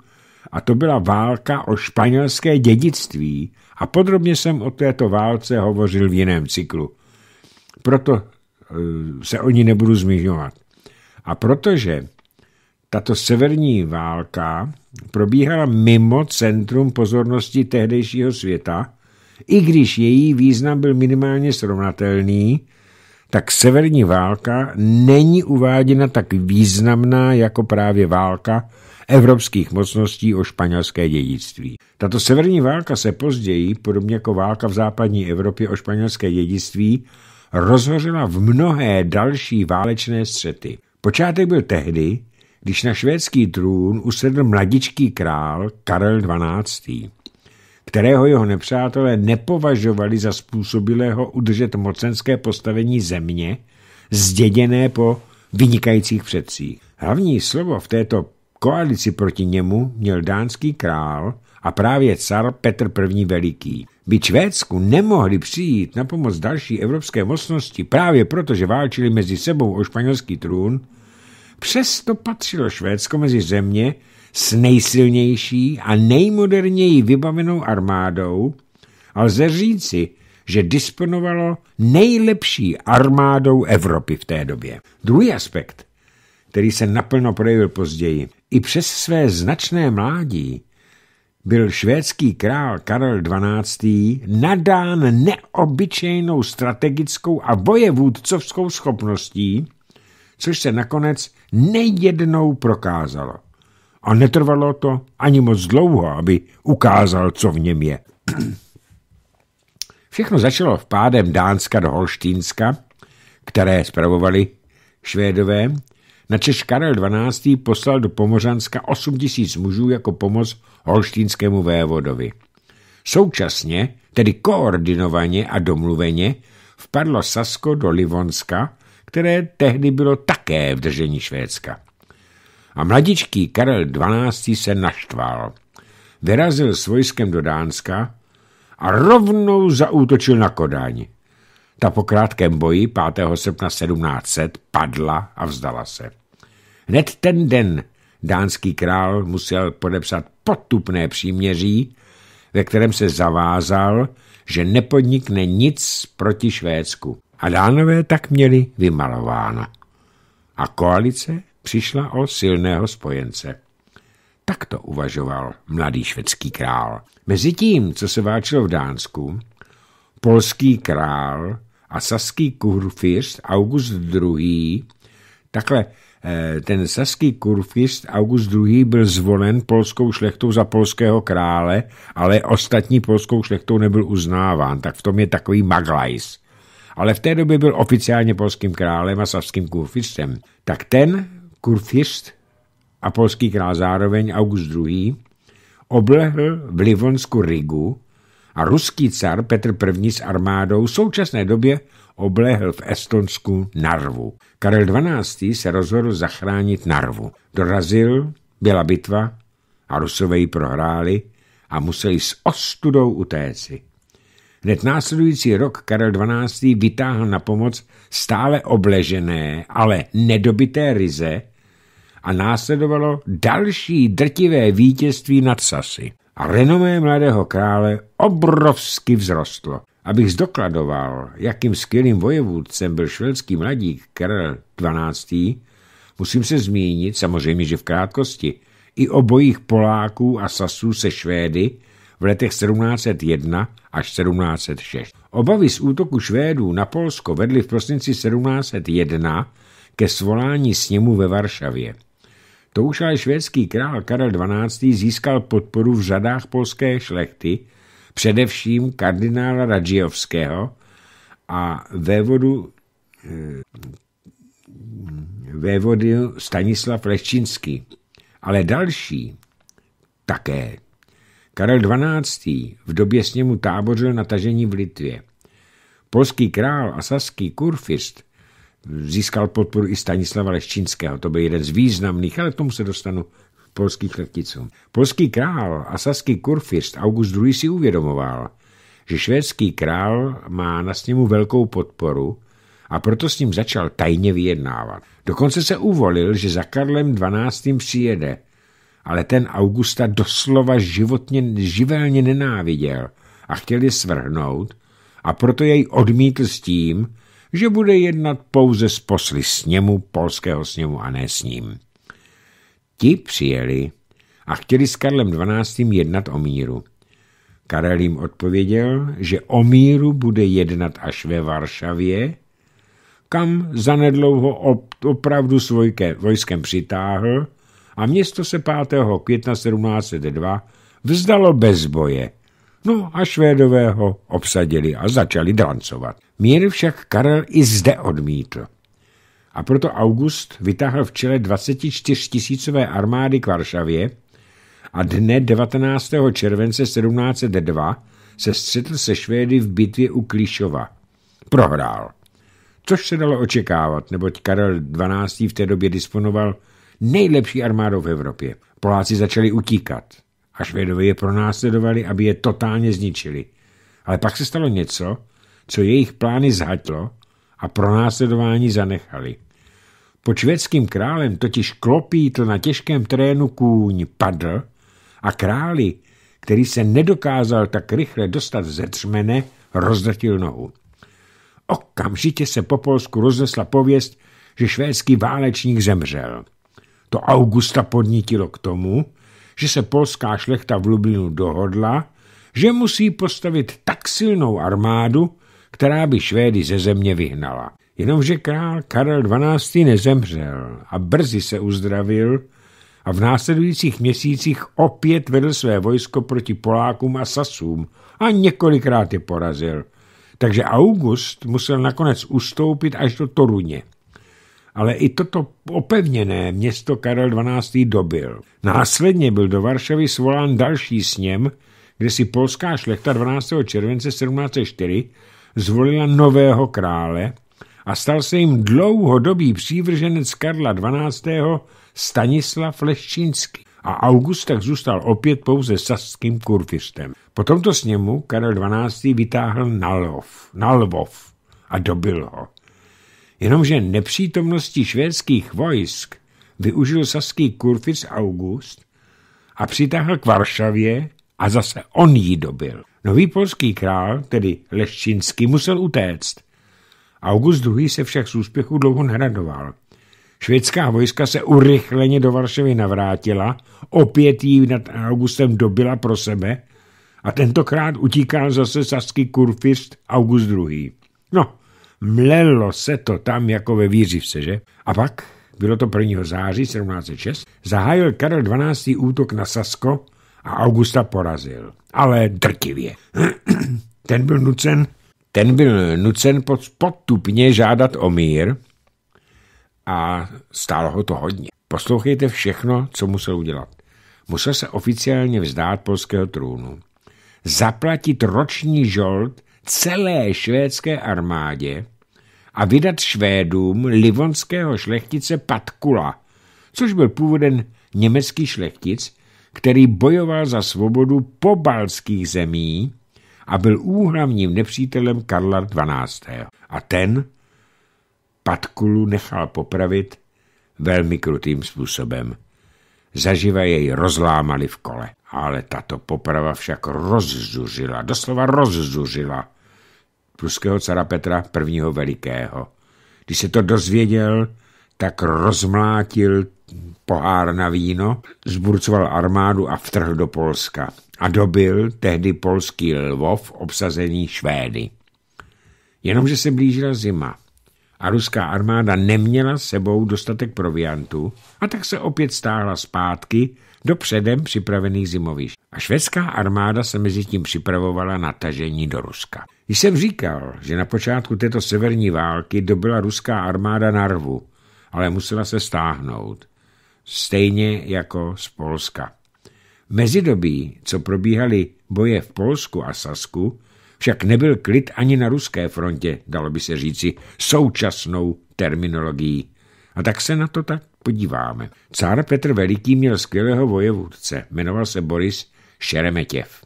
a to byla válka o španělské dědictví a podrobně jsem o této válce hovořil v jiném cyklu. Proto e, se o ní nebudu zmiňovat. A protože tato severní válka probíhala mimo centrum pozornosti tehdejšího světa, i když její význam byl minimálně srovnatelný, tak severní válka není uváděna tak významná jako právě válka evropských mocností o španělské dědictví. Tato severní válka se později, podobně jako válka v západní Evropě o španělské dědictví, rozhořila v mnohé další válečné střety. Počátek byl tehdy, když na švédský trůn usedl mladičký král Karel XII kterého jeho nepřátelé nepovažovali za způsobilého udržet mocenské postavení země, zděděné po vynikajících předcích. Hlavní slovo v této koalici proti němu měl dánský král a právě car Petr I. Veliký. By Švédsku nemohli přijít na pomoc další evropské mocnosti právě proto, že válčili mezi sebou o španělský trůn, přesto patřilo Švédsko mezi země, s nejsilnější a nejmoderněji vybavenou armádou a lze říci, že disponovalo nejlepší armádou Evropy v té době. Druhý aspekt, který se naplno projevil později, i přes své značné mládí byl švédský král Karel XII. nadán neobyčejnou strategickou a vojevůdcovskou schopností, což se nakonec nejednou prokázalo a netrvalo to ani moc dlouho, aby ukázal, co v něm je. Všechno začalo vpádem Dánska do Holštínska, které spravovali Švédové. Na Češ Karel XII. poslal do Pomořanska 8 tisíc mužů jako pomoc holštínskému vévodovi. Současně, tedy koordinovaně a domluveně, vpadlo Sasko do Livonska, které tehdy bylo také v držení Švédska a mladičký Karel XII. se naštval. Vyrazil s vojskem do Dánska a rovnou zaútočil na Kodáň. Ta po krátkém boji 5. srpna 1700 padla a vzdala se. Hned ten den dánský král musel podepsat potupné příměří, ve kterém se zavázal, že nepodnikne nic proti Švédsku. A dánové tak měli vymalována. A koalice přišla o silného spojence. Tak to uvažoval mladý švédský král. Mezitím, co se váčilo v Dánsku, polský král a saský kurfist August II. Takhle eh, ten saský kurfist August II. byl zvolen polskou šlechtou za polského krále, ale ostatní polskou šlechtou nebyl uznáván, tak v tom je takový maglajs. Ale v té době byl oficiálně polským králem a saským kurfistem. Tak ten kurfist a polský král zároveň August II. oblehl v Livonsku Rigu a ruský car Petr I. s armádou v současné době oblehl v Estonsku Narvu. Karel XII. se rozhodl zachránit Narvu. Dorazil, byla bitva a Rusové ji prohráli a museli s ostudou utéci. Hned následující rok Karel XII. vytáhl na pomoc stále obležené, ale nedobité ryze a následovalo další drtivé vítězství nad Sasy. A renomé mladého krále obrovsky vzrostlo. Abych zdokladoval, jakým skvělým vojevůdcem byl švédský mladík Karel XII., musím se zmínit, samozřejmě, že v krátkosti, i o bojích Poláků a Sasů se Švédy v letech 1701 až 1706. Obavy z útoku Švédů na Polsko vedly v prosinci 1701 ke svolání sněmu ve Varšavě. To už ale švédský král Karel XII. získal podporu v řadách polské šlechty, především kardinála Radžijovského a vévodu, eh, vévody Stanislav Leščinský. Ale další také. Karel XII. v době s němu tábořil na tažení v Litvě. Polský král a saský kurfist Získal podporu i Stanislava Leščínského, to byl jeden z významných, ale k tomu se dostanu polských šlechticů. Polský král a saský kurfist August II si uvědomoval, že švédský král má na sněmu velkou podporu a proto s ním začal tajně vyjednávat. Dokonce se uvolil, že za Karlem XII. přijede, ale ten Augusta doslova životně, živelně nenáviděl a chtěl je svrhnout a proto jej odmítl s tím, že bude jednat pouze s posly sněmu, polského sněmu a ne s ním. Ti přijeli a chtěli s Karlem XII. jednat o míru. Karel jim odpověděl, že o míru bude jednat až ve Varšavě, kam zanedlouho opravdu s vojskem přitáhl a město se 5. května 1702 vzdalo bez boje, No a Švédové ho obsadili a začali drancovat. Mír však Karel i zde odmítl. A proto August vytáhl v čele 24 tisícové armády k Varšavě a dne 19. července 1702 se střetl se Švédy v bitvě u Klišova. Prohrál. Což se dalo očekávat, neboť Karel XII. v té době disponoval nejlepší armádou v Evropě. Poláci začali utíkat a Švédové je pronásledovali, aby je totálně zničili. Ale pak se stalo něco, co jejich plány zhatlo a pronásledování zanechali. Pod švédským králem totiž klopítl na těžkém trénu kůň padl a králi, který se nedokázal tak rychle dostat ze třmene, rozdrtil nohu. Okamžitě se po Polsku roznesla pověst, že švédský válečník zemřel. To Augusta podnítilo k tomu, že se polská šlechta v Lublinu dohodla, že musí postavit tak silnou armádu, která by Švédy ze země vyhnala. Jenomže král Karel XII. nezemřel a brzy se uzdravil a v následujících měsících opět vedl své vojsko proti Polákům a Sasům a několikrát je porazil. Takže August musel nakonec ustoupit až do Toruně ale i toto opevněné město Karel XII. dobil. Následně byl do Varšavy svolán další sněm, kde si polská šlechta 12. července 1704 zvolila nového krále a stal se jim dlouhodobý přívrženec Karla XII. Stanislav Leščínský a August tak zůstal opět pouze saským kurfiřtem. Po tomto sněmu Karel XII. vytáhl na lov, na lvov a dobil ho jenomže nepřítomnosti švédských vojsk využil saský kurfis August a přitáhl k Varšavě a zase on ji dobil. Nový polský král, tedy Leščinský, musel utéct. August II. se však z úspěchu dlouho neradoval. Švédská vojska se urychleně do Varšavy navrátila, opět ji nad Augustem dobila pro sebe a tentokrát utíkal zase saský kurfist August II. No, mlelo se to tam jako ve výřivce, že? A pak, bylo to 1. září 1706, zahájil Karel 12. útok na Sasko a Augusta porazil. Ale drtivě. ten byl nucen, ten byl nucen podtupně žádat o mír a stálo ho to hodně. Poslouchejte všechno, co musel udělat. Musel se oficiálně vzdát polského trůnu, zaplatit roční žold celé švédské armádě a vydat Švédům livonského šlechtice Patkula, což byl původen německý šlechtic, který bojoval za svobodu pobalských zemí a byl úhlavním nepřítelem Karla XII. A ten Patkulu nechal popravit velmi krutým způsobem. Zaživa jej rozlámali v kole. Ale tato poprava však rozzuřila, doslova rozzuřila pruského cara Petra I. Velikého. Když se to dozvěděl, tak rozmlátil pohár na víno, zburcoval armádu a vtrhl do Polska a dobil tehdy polský Lvov obsazený Švédy. Jenomže se blížila zima a ruská armáda neměla sebou dostatek proviantu a tak se opět stáhla zpátky do předem připravených zimovišť. A švédská armáda se mezi tím připravovala na tažení do Ruska. Když jsem říkal, že na počátku této severní války dobyla ruská armáda Narvu, ale musela se stáhnout. Stejně jako z Polska. V mezidobí, co probíhaly boje v Polsku a Sasku, však nebyl klid ani na ruské frontě, dalo by se říci, současnou terminologií. A tak se na to tak podíváme. Cár Petr Veliký měl skvělého vojevůdce, jmenoval se Boris Šeremetěv.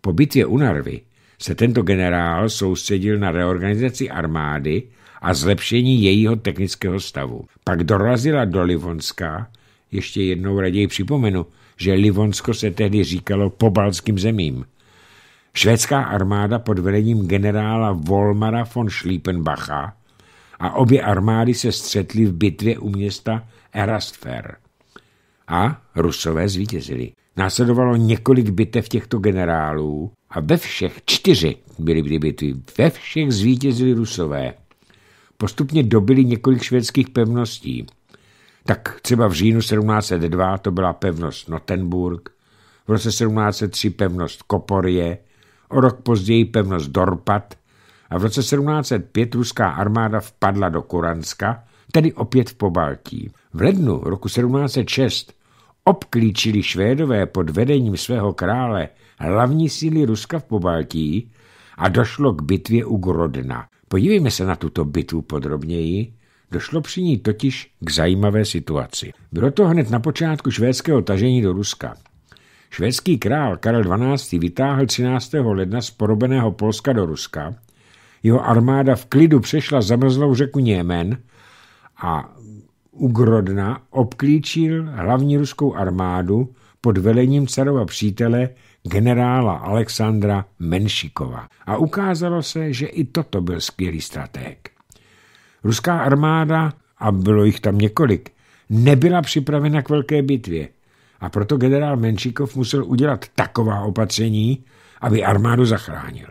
Po bitvě u Narvy se tento generál soustředil na reorganizaci armády a zlepšení jejího technického stavu. Pak dorazila do Livonska, ještě jednou raději připomenu, že Livonsko se tehdy říkalo pobalským zemím. Švédská armáda pod vedením generála Volmara von Schliepenbacha a obě armády se střetly v bitvě u města Erastfer. A rusové zvítězili. Následovalo několik bitev těchto generálů a ve všech čtyři byly bitvy, ve všech zvítězili Rusové. Postupně dobili několik švédských pevností. Tak třeba v říjnu 1702 to byla pevnost Notenburg, v roce 1703 pevnost Koporie, o rok později pevnost Dorpat a v roce 1705 ruská armáda vpadla do Kuranska, tedy opět v Pobaltí. V lednu roku 1706 obklíčili Švédové pod vedením svého krále hlavní síly Ruska v Pobaltí a došlo k bitvě u Grodna. Podívejme se na tuto bitvu podrobněji. Došlo při ní totiž k zajímavé situaci. Bylo to hned na počátku švédského tažení do Ruska. Švédský král Karel XII. vytáhl 13. ledna z porobeného Polska do Ruska. Jeho armáda v klidu přešla zamrzlou řeku Němen a u Grodna obklíčil hlavní ruskou armádu pod velením carova přítele generála Alexandra Menšikova. A ukázalo se, že i toto byl skvělý stratég. Ruská armáda, a bylo jich tam několik, nebyla připravena k velké bitvě a proto generál Menšikov musel udělat taková opatření, aby armádu zachránil.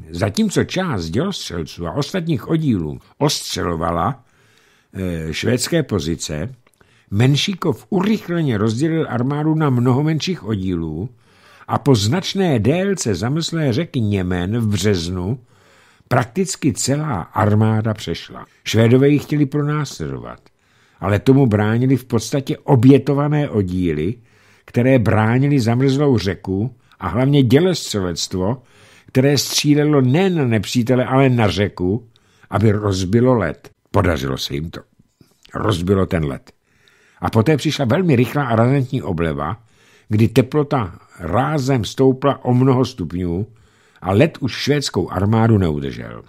Zatímco část dělostřelců a ostatních oddílů ostřelovala, Eh, švédské pozice, Menšíkov urychleně rozdělil armádu na mnoho menších oddílů a po značné délce zamyslé řeky Němen v březnu prakticky celá armáda přešla. Švédové ji chtěli pronásledovat, ale tomu bránili v podstatě obětované oddíly, které bránili zamrzlou řeku a hlavně dělestřelectvo, které střílelo ne na nepřítele, ale na řeku, aby rozbilo led. Podařilo se jim to. Rozbilo ten led. A poté přišla velmi rychlá a razantní obleva, kdy teplota rázem stoupla o mnoho stupňů a led už švédskou armádu neudržel.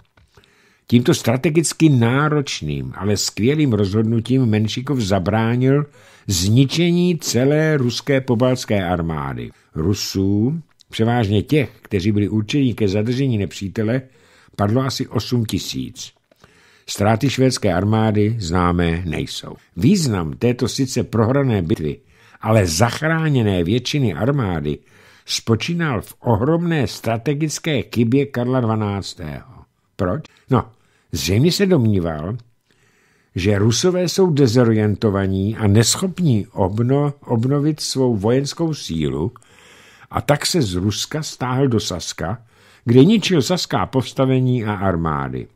Tímto strategicky náročným, ale skvělým rozhodnutím Menšikov zabránil zničení celé ruské pobalské armády. Rusů, převážně těch, kteří byli určení ke zadržení nepřítele, padlo asi 8 tisíc. Ztráty švédské armády známé nejsou. Význam této sice prohrané bitvy, ale zachráněné většiny armády spočínal v ohromné strategické chybě Karla XII. Proč? No, zřejmě se domníval, že Rusové jsou dezorientovaní a neschopní obno, obnovit svou vojenskou sílu a tak se z Ruska stáhl do Saska, kde ničil saská postavení a armády.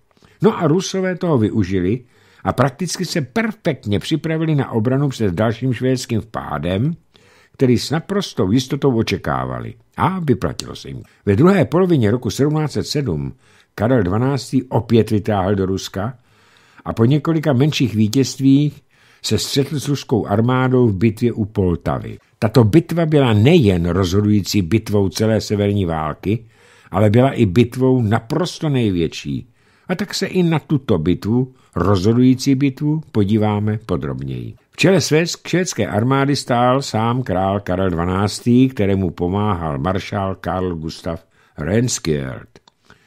No a Rusové toho využili a prakticky se perfektně připravili na obranu před dalším švédským vpádem, který s naprostou jistotou očekávali. A vyplatilo se jim. Ve druhé polovině roku 1707 Karel XII. opět vytáhl do Ruska a po několika menších vítězstvích se střetl s ruskou armádou v bitvě u Poltavy. Tato bitva byla nejen rozhodující bitvou celé severní války, ale byla i bitvou naprosto největší, a tak se i na tuto bitvu, rozhodující bitvu, podíváme podrobněji. V čele švédské armády stál sám král Karel XII., kterému pomáhal maršál Karl Gustav Renskiert.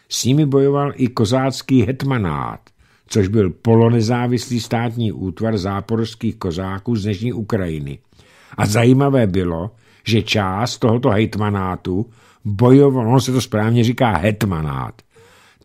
S nimi bojoval i kozácký hetmanát, což byl polonezávislý státní útvar záporských kozáků z dnešní Ukrajiny. A zajímavé bylo, že část tohoto hetmanátu bojoval, ono se to správně říká hetmanát,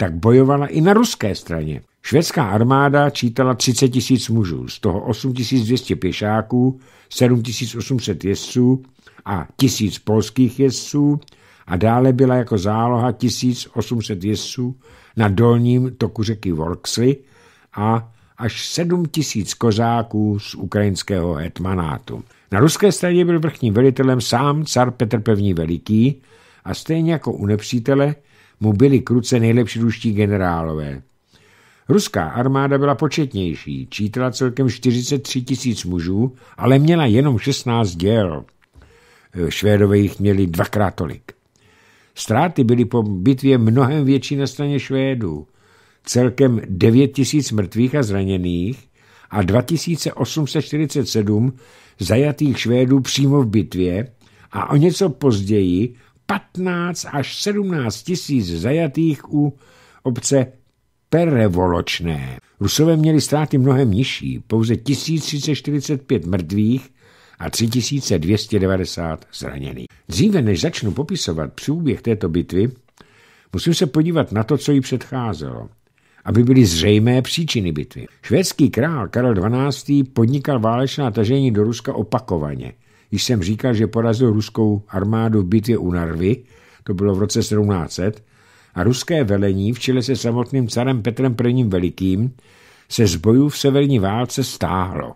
tak bojovala i na ruské straně. Švédská armáda čítala 30 tisíc mužů, z toho 8 200 pěšáků, 7 800 jezdců a 1000 polských jezdců a dále byla jako záloha 1800 jezdců na dolním toku řeky Vorksly a až 7 000 kozáků z ukrajinského hetmanátu. Na ruské straně byl vrchním velitelem sám car Petr Pevní Veliký a stejně jako u nepřítele – mu byli kruce nejlepší ruští generálové. Ruská armáda byla početnější, čítala celkem 43 tisíc mužů, ale měla jenom 16 děl. Eh, Švédové jich měli dvakrát tolik. Ztráty byly po bitvě mnohem větší na straně Švédů. Celkem 9 tisíc mrtvých a zraněných a 2847 zajatých Švédů přímo v bitvě a o něco později 15 až 17 tisíc zajatých u obce Perevoločné. Rusové měli ztráty mnohem nižší, pouze 1345 mrtvých a 3290 zraněných. Dříve než začnu popisovat příběh této bitvy, musím se podívat na to, co jí předcházelo, aby byly zřejmé příčiny bitvy. Švédský král Karel XII. podnikal válečná tažení do Ruska opakovaně. Když jsem říkal, že porazil ruskou armádu v bitvě u Narvy, to bylo v roce 1700, a ruské velení v čele se samotným carem Petrem I. Velikým se z bojů v severní válce stáhlo.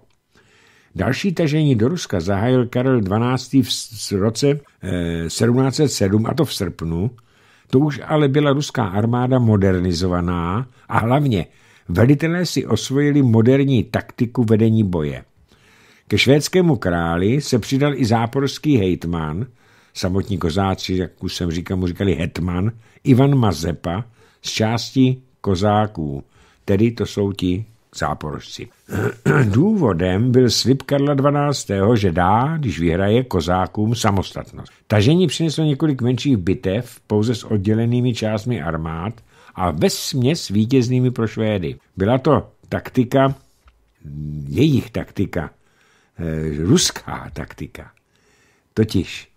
Další tažení do Ruska zahájil Karel XII. v roce 1707, eh, a to v srpnu. To už ale byla ruská armáda modernizovaná a hlavně velitelé si osvojili moderní taktiku vedení boje. Ke švédskému králi se přidal i záporský hejtman, samotní kozáci, jak už jsem říkal, mu říkali hetman, Ivan Mazepa z části kozáků, tedy to jsou ti záporožci. Důvodem byl slib Karla 12., že dá, když vyhraje kozákům samostatnost. Tažení přineslo několik menších bitev pouze s oddělenými částmi armád a ve směs vítěznými pro Švédy. Byla to taktika, jejich taktika, Eh, ruská taktika. Totiž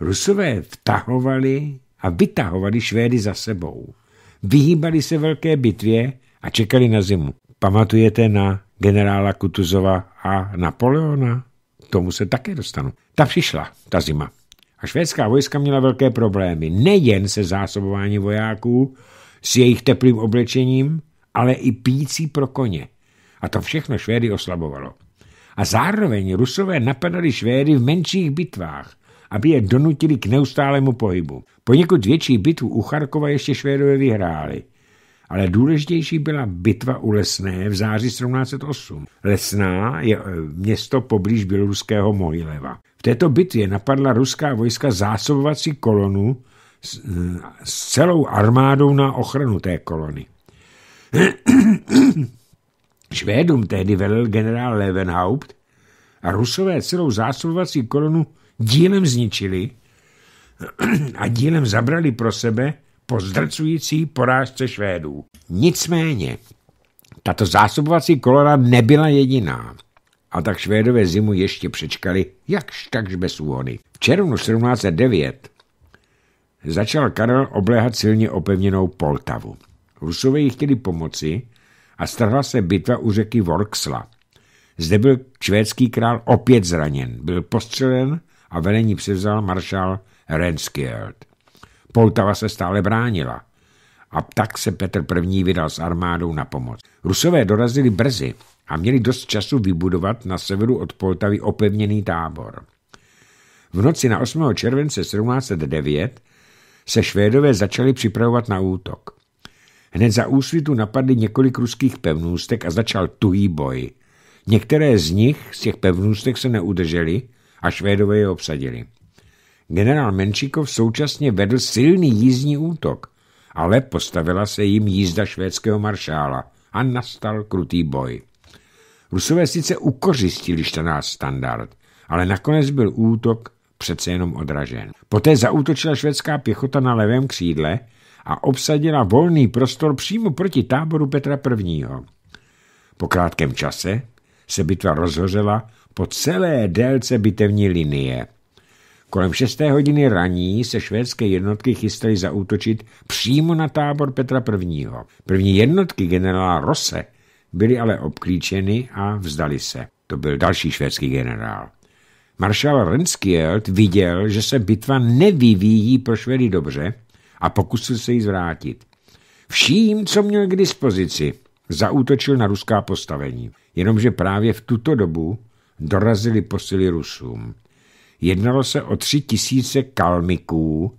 Rusové vtahovali a vytahovali Švédy za sebou. Vyhýbali se velké bitvě a čekali na zimu. Pamatujete na generála Kutuzova a Napoleona? Tomu se také dostanu. Ta přišla, ta zima. A švédská vojska měla velké problémy. Nejen se zásobováním vojáků, s jejich teplým oblečením, ale i pící pro koně. A to všechno Švédy oslabovalo a zároveň Rusové napadali Švédy v menších bitvách, aby je donutili k neustálému pohybu. Poněkud větší bitvu u Charkova ještě Švédové vyhráli. Ale důležitější byla bitva u Lesné v září 1708. Lesná je e, město poblíž běloruského Mojileva. V této bitvě napadla ruská vojska zásobovací kolonu s, e, s celou armádou na ochranu té kolony. Švédům tehdy velel generál Levenhaupt a Rusové celou zásobovací kolonu dílem zničili a dílem zabrali pro sebe po zdrcující porážce Švédů. Nicméně, tato zásobovací kolona nebyla jediná. A tak Švédové zimu ještě přečkali jakž takž bez úhony. V červnu 1709 začal Karel obléhat silně opevněnou Poltavu. Rusové jich chtěli pomoci, a strhla se bitva u řeky Vorksla. Zde byl švédský král opět zraněn, byl postřelen a velení převzal maršál Renskield. Poltava se stále bránila a tak se Petr I. vydal s armádou na pomoc. Rusové dorazili brzy a měli dost času vybudovat na severu od Poltavy opevněný tábor. V noci na 8. července 1709 se Švédové začali připravovat na útok. Hned za úsvitu napadly několik ruských pevnůstek a začal tuhý boj. Některé z nich, z těch pevnůstek, se neudrželi a Švédové je obsadili. Generál Menšikov současně vedl silný jízdní útok, ale postavila se jim jízda švédského maršála a nastal krutý boj. Rusové sice ukořistili štanář standard, ale nakonec byl útok přece jenom odražen. Poté zaútočila švédská pěchota na levém křídle a obsadila volný prostor přímo proti táboru Petra I. Po krátkém čase se bitva rozhořela po celé délce bitevní linie. Kolem 6. hodiny raní se švédské jednotky chystaly zaútočit přímo na tábor Petra I. První jednotky generála Rose byly ale obklíčeny a vzdali se. To byl další švédský generál. Maršál Renskjeld viděl, že se bitva nevyvíjí pro Švedy dobře a pokusil se ji zvrátit. Vším, co měl k dispozici, zaútočil na ruská postavení. Jenomže právě v tuto dobu dorazili posily Rusům. Jednalo se o tři tisíce kalmiků,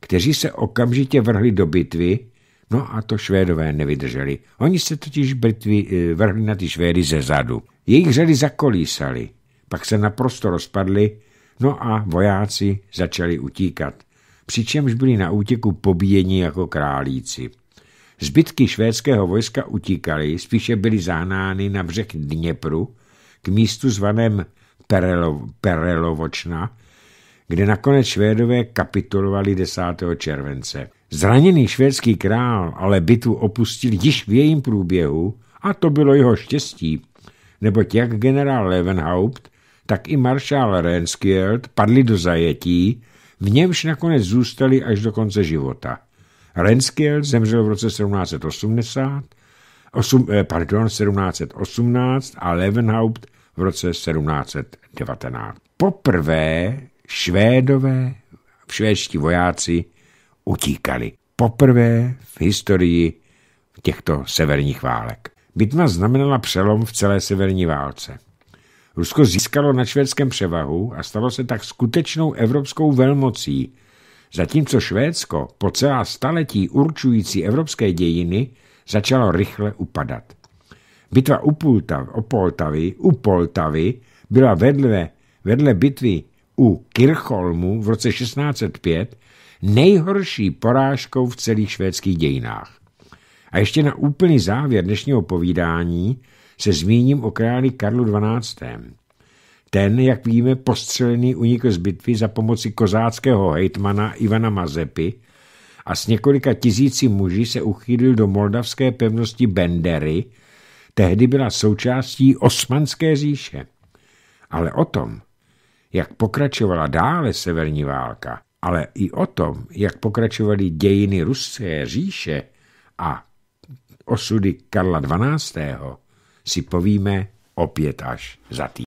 kteří se okamžitě vrhli do bitvy, no a to Švédové nevydrželi. Oni se totiž bitvy eh, vrhli na ty Švédy ze zadu. Jejich řady zakolísali, pak se naprosto rozpadly, no a vojáci začali utíkat přičemž byli na útěku pobíjeni jako králíci. Zbytky švédského vojska utíkaly, spíše byly zahnány na břeh Dněpru k místu zvaném Perelo, Perelovočna, kde nakonec Švédové kapitulovali 10. července. Zraněný švédský král ale bitvu opustil již v jejím průběhu a to bylo jeho štěstí, neboť jak generál Levenhaupt, tak i maršál Renskield padli do zajetí v němž nakonec zůstali až do konce života. Renskiel zemřel v roce 1780, osm, eh, pardon, 1718 a Levenhaupt v roce 1719. Poprvé Švédové, švédští vojáci utíkali. Poprvé v historii těchto severních válek. Bitva znamenala přelom v celé severní válce. Rusko získalo na švédském převahu a stalo se tak skutečnou evropskou velmocí, zatímco Švédsko po celá staletí určující evropské dějiny začalo rychle upadat. Bitva u, Pultav, o Poltavy, u Poltavy byla vedle, vedle bitvy u Kircholmu v roce 1605 nejhorší porážkou v celých švédských dějinách. A ještě na úplný závěr dnešního povídání se zmíním o králi Karlu XII. Ten, jak víme, postřelený unikl z bitvy za pomoci kozáckého hejtmana Ivana Mazepy a s několika tisíci muži se uchýlil do moldavské pevnosti Bendery, tehdy byla součástí Osmanské říše. Ale o tom, jak pokračovala dále severní válka, ale i o tom, jak pokračovaly dějiny Ruské říše a osudy Karla XII., si povíme opět až za týden.